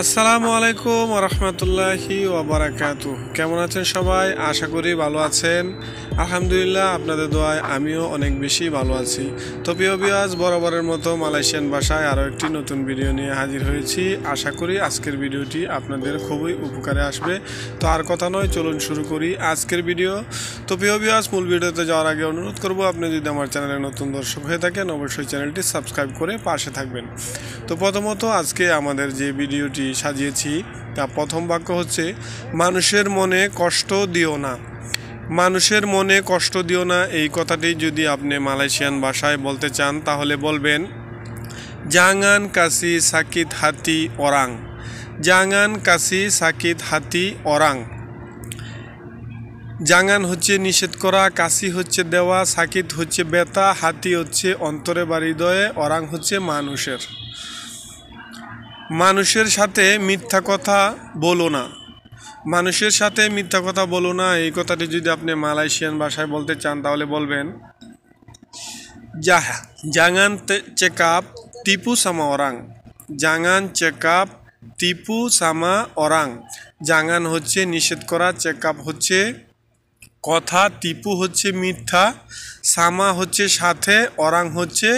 আসসালামু আলাইকুম রহমতুল্লাহি ওবরাকাতু কেমন আছেন সবাই আশা করি ভালো আছেন আলহামদুলিল্লাহ আপনাদের দোয়ায় আমিও অনেক বেশি ভালো আছি তো প্রিয় বিয়াজ বরাবরের মতো মালয়েশিয়ান ভাষায় আরও একটি নতুন ভিডিও নিয়ে হাজির হয়েছি আশা করি আজকের ভিডিওটি আপনাদের খুবই উপকারে আসবে তো আর কথা নয় চলুন শুরু করি আজকের ভিডিও তো প্রিয় বিয়াজ মূল ভিডিওতে যাওয়ার আগে অনুরোধ করব আপনি যদি আমার চ্যানেলে নতুন দর্শক হয়ে থাকেন অবশ্যই চ্যানেলটি সাবস্ক্রাইব করে পাশে থাকবেন তো প্রথমত আজকে আমাদের যে ভিডিওটি করেছি সাজিয়েছি তা প্রথম বাক্য হচ্ছে মানুষের মনে কষ্ট দিও না মানুষের মনে কষ্ট দিও না এই কথাটি যদি আপনি মালয়েশিয়ান ভাষায় বলতে চান তাহলে বলবেন জাঙ্গান কাশি সাকিত হাতি অরাং জাঙ্গান কাশি সাকিত হাতি অরাং জাঙ্গান হচ্ছে নিষেধ করা কাশি হচ্ছে দেওয়া সাকিত হচ্ছে বেতা হাতি হচ্ছে অন্তরে বাড়ি দয়ে অরাং হচ্ছে মানুষের মানুষের সাথে মিথ্যা কথা বলো না মানুষের সাথে মিথ্যা কথা বলো না এই কথাটি যদি আপনি মালয়েশিয়ান ভাষায় বলতে চান তাহলে বলবেন যাহা জাঙান চেক চেকআপ টিপু সামা ওরাং চেক চেকআপ টিপু সামা ওরাং জাঙান হচ্ছে নিষেধ করা চেকআপ হচ্ছে কথা টিপু হচ্ছে মিথ্যা সামা হচ্ছে সাথে অরাং হচ্ছে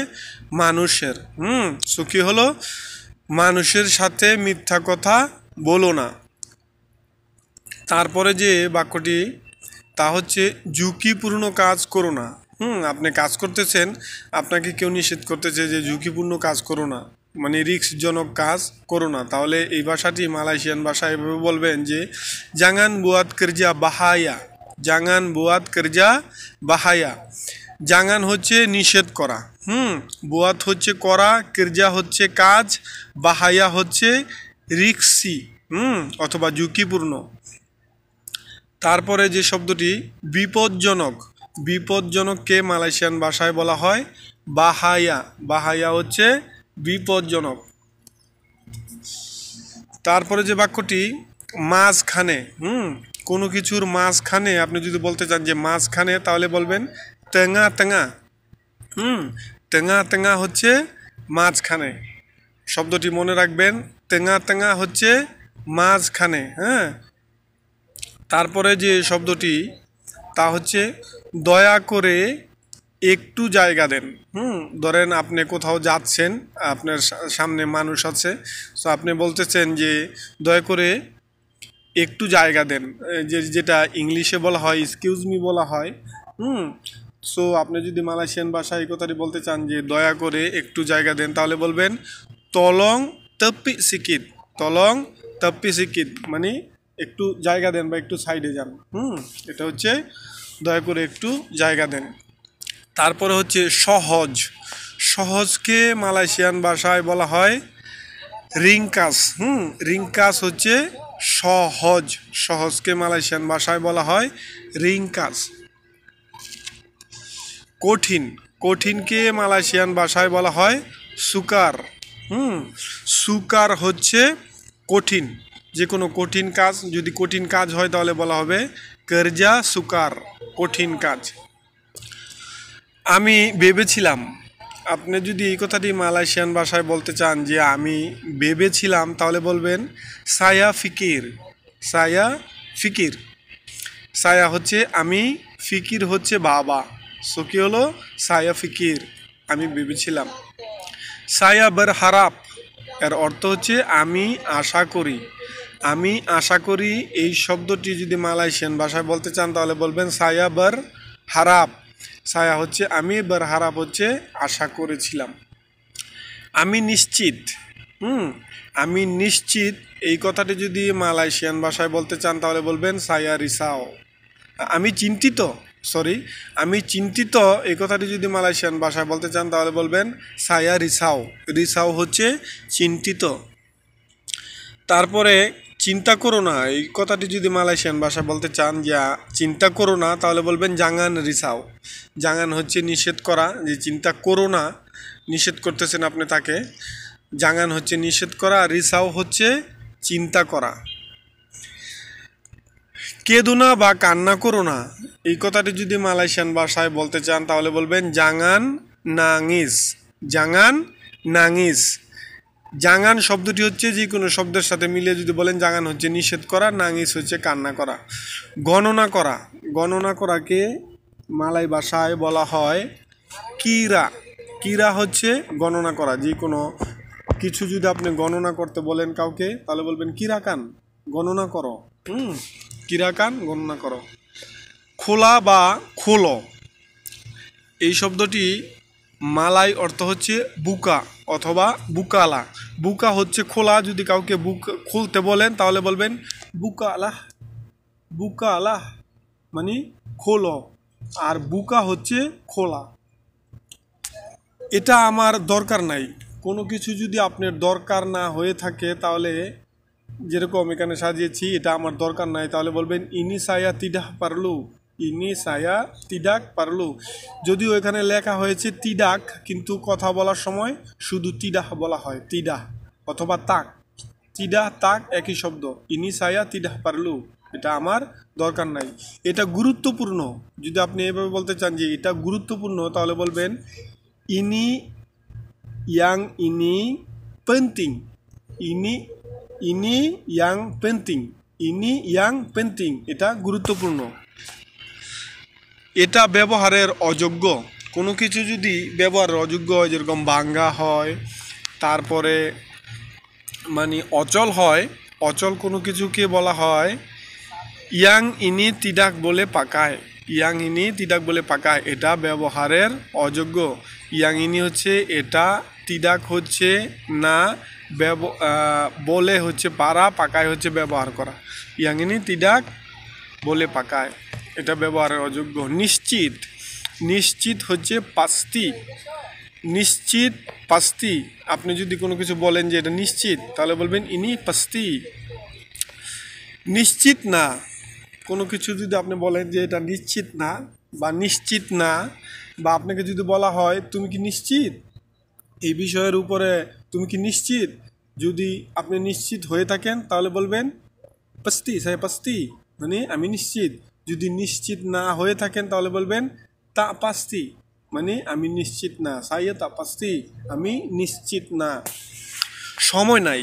মানুষের হুম সুখী হলো মানুষের সাথে মিথ্যা কথা বলো না তারপরে যে বাক্যটি তা হচ্ছে ঝুঁকিপূর্ণ কাজ করো না হুম আপনি কাজ করতেছেন আপনাকে কেউ নিষেধ করতেছে যে ঝুঁকিপূর্ণ কাজ করো না মানে রিক্সজনক কাজ করো না তাহলে এই ভাষাটি মালয়েশিয়ান ভাষায় এভাবে বলবেন যে জাঙ্গান বুয়াত কেরজা বাহায়া জাঙ্গান বুয়াত কেরজা বাহায়া জাঙ্গান হচ্ছে নিষেধ করা হুম বোয়াত হচ্ছে করা কির্জা হচ্ছে কাজ বাহাইয়া হচ্ছে রিক্সি হুম অথবা ঝুঁকিপূর্ণ তারপরে যে শব্দটি বিপজ্জনক বিপজ্জনককে মালয়েশিয়ান ভাষায় বলা হয় বাহায়া বাহাইয়া হচ্ছে বিপজ্জনক তারপরে যে বাক্যটি মাঝখানে হুম কোনো কিছুর মাঝখানে আপনি যদি বলতে চান যে মাঝখানে তাহলে বলবেন টেঙা টেঙা হুম টেঙা টেঙা হচ্ছে মাঝখানে শব্দটি মনে রাখবেন টেঙা টেঙা হচ্ছে মাঝখানে হ্যাঁ তারপরে যে শব্দটি তা হচ্ছে দয়া করে একটু জায়গা দেন হুম ধরেন আপনি কোথাও যাচ্ছেন আপনার সামনে মানুষ আছে তো আপনি বলতেছেন যে দয়া করে একটু জায়গা দেন যে যেটা ইংলিশে বলা হয় এক্সকিউজ মি বলা হয় হুম সো আপনি যদি মালয়েশিয়ান ভাষায় এই কথাটি বলতে চান যে দয়া করে একটু জায়গা দেন তাহলে বলবেন তলং তপ্পি সিকিত তলং তপ্পি সিকিত মানে একটু জায়গা দেন বা একটু সাইডে যান হুম এটা হচ্ছে দয়া করে একটু জায়গা দেন তারপরে হচ্ছে সহজ সহজকে মালয়েশিয়ান ভাষায় বলা হয় রিংকাস হুম রিংকাস হচ্ছে সহজ সহজকে মালয়েশিয়ান ভাষায় বলা হয় রিংকাস কঠিন কঠিনকে মালয়েশিয়ান ভাষায় বলা হয় সুকার হুম সুকার হচ্ছে কঠিন যে কোনো কঠিন কাজ যদি কঠিন কাজ হয় তাহলে বলা হবে কার্জা সুকার কঠিন কাজ আমি ভেবেছিলাম আপনি যদি এই কথাটি মালয়েশিয়ান ভাষায় বলতে চান যে আমি ভেবেছিলাম তাহলে বলবেন সায়া ফিকির সায়া ফিকির সায়া হচ্ছে আমি ফিকির হচ্ছে বাবা সুখী হলো সায়া ফিকির আমি ভেবেছিলাম সায়া বর হারাপ এর অর্থ হচ্ছে আমি আশা করি আমি আশা করি এই শব্দটি যদি মালয়েশিয়ান ভাষায় বলতে চান তাহলে বলবেন সায়া বার হারাপ সায়া হচ্ছে আমি বার হারাপ হচ্ছে আশা করেছিলাম আমি নিশ্চিত হুম আমি নিশ্চিত এই কথাটি যদি মালয়েশিয়ান ভাষায় বলতে চান তাহলে বলবেন সায়া রিসাও আমি চিন্তিত সরি আমি চিন্তিত এই কথাটি যদি মালয়েশিয়ান ভাষায় বলতে চান তাহলে বলবেন সায়া রিসাও রিসাও হচ্ছে চিন্তিত তারপরে চিন্তা করো না এই কথাটি যদি মালয়েশিয়ান ভাষা বলতে চান যে চিন্তা করো না তাহলে বলবেন জাঙ্গান রিসাও জাঙ্গান হচ্ছে নিষেধ করা যে চিন্তা করো না নিষেধ করতেছেন আপনি তাকে জাঙ্গান হচ্ছে নিষেধ করা রিসাও হচ্ছে চিন্তা করা কেদু না বা কান্না করো না এই কথাটি যদি মালয়েশিয়ান ভাষায় বলতে চান তাহলে বলবেন জাঙান নাঙিস জাঙান নাঙিস জাঙান শব্দটি হচ্ছে যে কোনো শব্দের সাথে মিলিয়ে যদি বলেন জাঙান হচ্ছে নিষেধ করা নাঙিস হচ্ছে কান্না করা গণনা করা গণনা করাকে মালাই ভাষায় বলা হয় কিরা কিরা হচ্ছে গণনা করা যে কোনো কিছু যদি আপনি গণনা করতে বলেন কাউকে তাহলে বলবেন কিরা কান গণনা করো হুম কিরাকান গণনা করো খোলা বা খোলো এই শব্দটি মালাই অর্থ হচ্ছে বুকা অথবা বুকালা বুকা হচ্ছে খোলা যদি কাউকে বুক খুলতে বলেন তাহলে বলবেন বুকালা বুকালা মানে খোলো আর বুকা হচ্ছে খোলা এটা আমার দরকার নাই কোনো কিছু যদি আপনার দরকার না হয়ে থাকে তাহলে যেরকম এখানে সাজিয়েছি এটা আমার দরকার নাই তাহলে বলবেন ইনি সায়া তিডাক পারলু ইনি সায়া তিডাক পারলু যদিও এখানে লেখা হয়েছে তিডাক কিন্তু কথা বলার সময় শুধু তিডাহ বলা হয় তিডাহ অথবা তাক তিডাহ তাক একই শব্দ ইনি সায়া তিডাহ পারলু এটা আমার দরকার নাই এটা গুরুত্বপূর্ণ যদি আপনি এভাবে বলতে চান যে এটা গুরুত্বপূর্ণ তাহলে বলবেন ইনি ইয়াং ইনি পেন্টিং ইনি ইনি ইয়াং পেন্টিং ইনি ইয়াং পেন্টিং এটা গুরুত্বপূর্ণ এটা ব্যবহারের অযোগ্য কোনো কিছু যদি ব্যবহারের অযোগ্য হয় যেরকম বাঙ্গা হয় তারপরে মানে অচল হয় অচল কোনো কিছুকে বলা হয় ইয়াং ইনি তিডাক বলে পাকায় ইয়াং ইনি তিডাক বলে পাকায় এটা ব্যবহারের অযোগ্য ইয়াং ইনি হচ্ছে এটা তিদাক হচ্ছে না ব্যব বলে হচ্ছে পারা পাকায় হচ্ছে ব্যবহার করা ইয়াঙ্গিনী তিদাক বলে পাকায় এটা ব্যবহারের অযোগ্য নিশ্চিত নিশ্চিত হচ্ছে পাস্তি নিশ্চিত পাস্তি আপনি যদি কোনো কিছু বলেন যে এটা নিশ্চিত তাহলে বলবেন ইনি পাস্তি নিশ্চিত না কোনো কিছু যদি আপনি বলেন যে এটা নিশ্চিত না বা নিশ্চিত না বা আপনাকে যদি বলা হয় তুমি কি নিশ্চিত এই বিষয়ের উপরে তুমি কি নিশ্চিত যদি আপনি নিশ্চিত হয়ে থাকেন তাহলে বলবেন পাস্তি সাহেব পাস্তি মানে আমি নিশ্চিত যদি নিশ্চিত না হয়ে থাকেন তাহলে বলবেন তা পাস্তি মানে আমি নিশ্চিত না সাইয়ে তা পাস্তি আমি নিশ্চিত না সময় নাই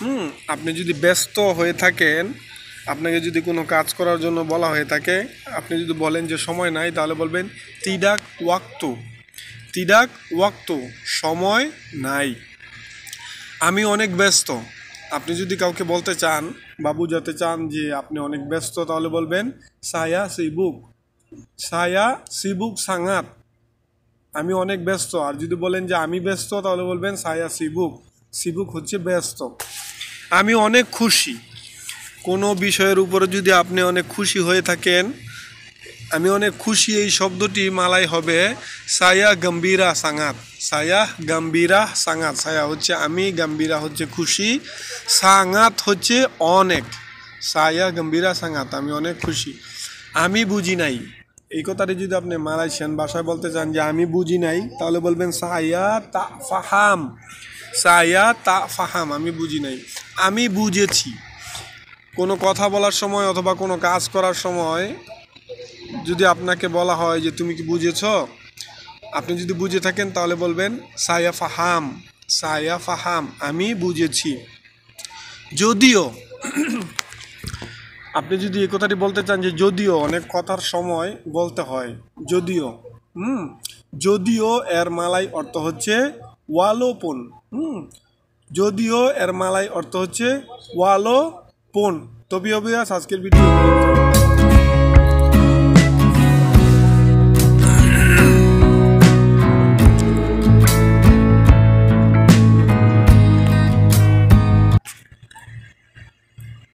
হুম আপনি যদি ব্যস্ত হয়ে থাকেন আপনাকে যদি কোনো কাজ করার জন্য বলা হয়ে থাকে আপনি যদি বলেন যে সময় নাই তাহলে বলবেন তিডাক ওয়াক্তু তিদাক ওয়াক্ত সময় নাই আমি অনেক ব্যস্ত আপনি যদি কাউকে বলতে চান বা বুঝাতে চান যে আপনি অনেক ব্যস্ত তাহলে বলবেন সায়া সিবুক সায়া সিবুক সাঙাত আমি অনেক ব্যস্ত আর যদি বলেন যে আমি ব্যস্ত তাহলে বলবেন সায়া সিবুক সিবুক হচ্ছে ব্যস্ত আমি অনেক খুশি কোনো বিষয়ের উপরে যদি আপনি অনেক খুশি হয়ে থাকেন আমি অনেক খুশি এই শব্দটি মালাই হবে সায়া গম্ভীরা সাঙাত সায়া গম্ভীরা সাঙাত সায়া হচ্ছে আমি গম্ভীরা হচ্ছে খুশি সাঙাত হচ্ছে অনেক সায়া গম্ভীরা সাঙাত আমি অনেক খুশি আমি বুঝি নাই এই কথাটি যদি আপনি মালাইছেন ভাষায় বলতে চান যে আমি বুঝি নাই তাহলে বলবেন সায়া তা ফাহাম সায়া তা ফাহাম আমি বুঝি নাই আমি বুঝেছি কোনো কথা বলার সময় অথবা কোনো কাজ করার সময় যদি আপনাকে বলা হয় যে তুমি কি বুঝেছ আপনি যদি বুঝে থাকেন তাহলে বলবেন সায়া ফাহাম সায়া ফাহাম আমি বুঝেছি যদিও আপনি যদি এ কথাটি বলতে চান যে যদিও অনেক কথার সময় বলতে হয় যদিও হুম যদিও এর মালাই অর্থ হচ্ছে ওয়ালোপন হুম যদিও এর মালাই অর্থ হচ্ছে ওয়ালোপন তবে অবিয়াস আজকের ভিডিও